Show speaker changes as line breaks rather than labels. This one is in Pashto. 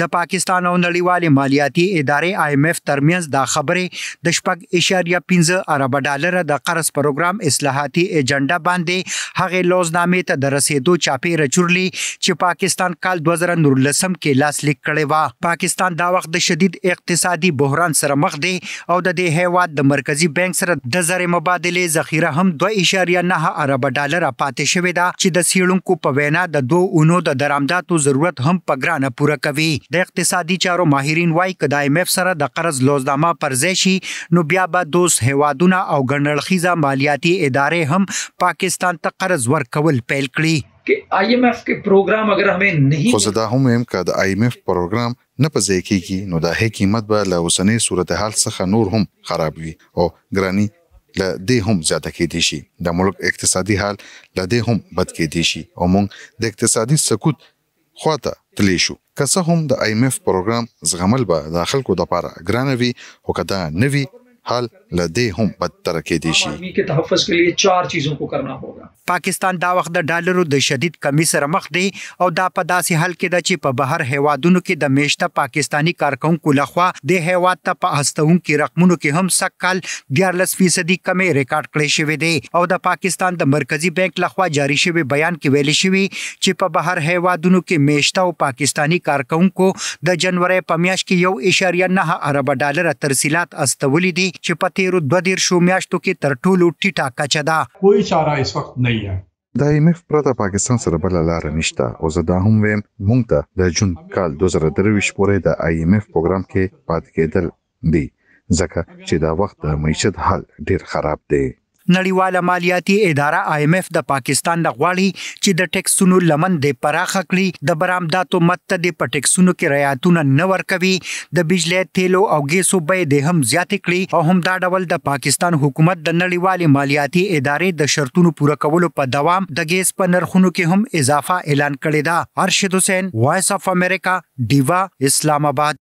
د پاکستان او نړیوالې مالیاتي ادارې آی ایم ایف ترمنځ دا خبره د شپږ اشاریه 15 ارب ډالر د قرض پروګرام اصلاحاتي ایجنډا باندې هغه لوزنامې ته د رسیدو چاپی رچورلی چې پاکستان کال 2019 کې لاسلیک کړي و پاکستان دا وخت د شدید اقتصادي بحران سره مخ دی او د دې هیواد د مرکزی بانک سره د زر مبادله ذخیره هم 2.9 ارب ډالر پاتې شوې ده چې د سیړونکو په وینا د دوه اونو د درامداتو ضرورت هم په ګرانه پوره کوي د اقتصادي چارو ماهرین وایي چې د ایم ایف سره د قرض لوزدامه پر ځای شي نو بیا به دوس هیوادونه او ګڼړخیزه مالیاتي ادارې هم پاکستان ته قرض ورکول پیل کړي کې آی ایم ایف کې پروګرام اگر
همې نه خو زدا هم هم کا د آی ایم ایف پروګرام نه پځې کیږي نو د هې قیمت به له اوسنۍ صورتحال څخه نور هم خراب وي او ګرانی له دې هم زیاته کې دي شي د ملک اقتصادي حال له دې هم بد کې دي شي او موږ د اقتصادي سقوط خواته تلی شو که څه هم د ایم ایف پروګرام زغمل به د خلکو لپاره ګران وي خو کدا نوي حال لدې هم بدتر کې دي شي
که تحفظ کې لیے چار چیزوں کو کرنا ہوگا پاکستان دا وخت د ډالرو د شدید کمی سره مخ دی او دا په داسې حال کې ده چې په بهر هیوادونو کې د میشته پاکستانی کارکونکو لخوا د هیواد ته په هستونکو رقمونو کې هم سکل 14% کمی ریکارډ کړی شوی دی او د پاکستان د مرکزی بانک لخوا جاری شوی بیان کې ویل شوی چې په بهر هیوادونو کې میشته او پاکستانی کارکونکو د جنوري په میاشت کې 1.9 ارب ډالر ترسیلات استولې دي چې په تیرو دوه ډیر شو میاشتو کې تر ټولو ټیټه کچه ده کوئی چاره اس وخت
نه الدوليه د ایم ایف پرته پاکستان سره بل لار نشته او زه دا هم ویم مونږ ته د جون کال 2023 پورې د ایم ایف پروګرام کې پات کېدل دي ځکه چې دا وخت د معیشت حال ډیر خراب دی
نړیواله مالیاتي اداره IMF د پاکستان د غواړي چې د ټیکسونو لمن د پراخه کړي د برآمداتو مت د پټیکسونو کې رعایتونه نه ورکوي د بجلی تیلو او ګیسو بیې د هم زیات کړي او هم دا ډول د پاکستان حکومت د نړیوالې مالیاتي ادارې د شرطونو پوره کولو په دوام د ګیس په نرخونو کې هم اضافه اعلان کړی دا ارشد حسین وایس اف امریکا دیوا اسلام آباد